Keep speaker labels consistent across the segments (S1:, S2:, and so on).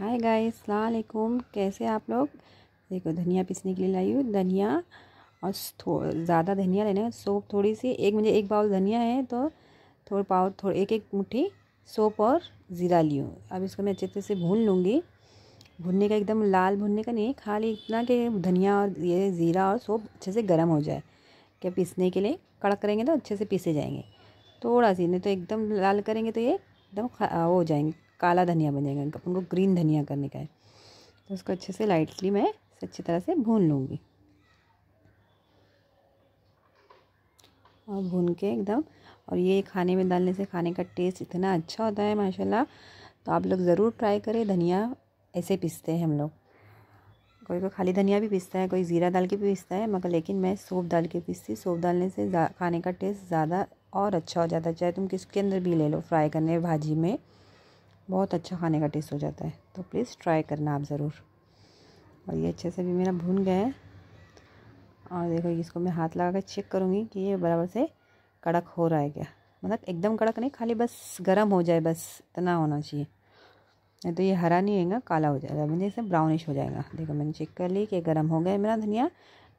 S1: hi guys सलामकुम कैसे आप लोग देखो धनिया पीसने के लिए लाई हूँ धनिया और ज़्यादा धनिया लेना है सोप थोड़ी सी एक मुझे एक बाउल धनिया है तो थोड़ा पाव थोड़ा एक एक मुट्ठी सोप और ज़ीरा ली हूँ अब इसको मैं अच्छे तरह से भून लूँगी भुनने का एकदम लाल भुनने का नहीं खाली इतना कि धनिया और ये ज़ीरा और सोप अच्छे से गर्म हो जाए क्या पीसने के लिए कड़क करेंगे तो अच्छे से पीसे जाएंगे थोड़ा सी नहीं तो एकदम लाल करेंगे तो ये एकदम हो जाएंगे काला धनिया बन जाएगा इनका उनको ग्रीन धनिया करने का है तो उसको अच्छे से लाइटली मैं अच्छी तरह से भून लूँगी और भून के एकदम और ये खाने में डालने से खाने का टेस्ट इतना अच्छा होता है माशाल्लाह तो आप लोग ज़रूर ट्राई करें धनिया ऐसे पीसते हैं हम लोग कोई कोई तो खाली धनिया भी पीसता है कोई ज़ीरा डाल के भी पीसता है मगर लेकिन मैं सोप डाल के पीसती सोप डालने से खाने का टेस्ट ज़्यादा और अच्छा हो जाता है चाहे तुम किसके अंदर भी ले लो फ्राई करने भाजी में बहुत अच्छा खाने का टेस्ट हो जाता है तो प्लीज़ ट्राई करना आप ज़रूर और ये अच्छे से भी मेरा भून गया है और देखो इसको मैं हाथ लगा कर चेक करूँगी कि ये बराबर से कड़क हो रहा है क्या मतलब एकदम कड़क नहीं खाली बस गर्म हो जाए बस इतना होना चाहिए नहीं तो ये हरा नहीं होगा काला हो जाएगा मुझे इसे ब्राउनिश हो जाएगा देखो मैंने चेक कर ली कि गर्म हो गया मेरा धनिया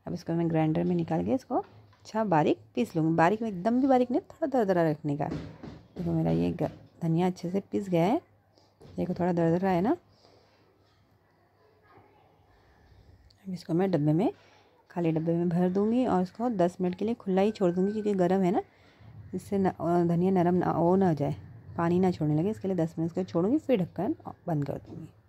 S1: अब इसको मैं ग्राइंडर में निकाल के इसको अच्छा बारीक पीस लूँगी बारीक में एकदम भी बारीक नहीं थोड़ा दर दरा रखने का देखो मेरा ये धनिया अच्छे से पीस गया है देखो थोड़ा दर दर रहा है ना अब इसको मैं डब्बे में खाली डब्बे में भर दूँगी और इसको दस मिनट के लिए खुला ही छोड़ दूंगी क्योंकि गर्म है ना इससे धनिया नरम ना हो ना जाए पानी ना छोड़ने लगे इसके लिए दस मिनट इसको छोड़ूंगी फिर ढक्कन बंद कर दूँगी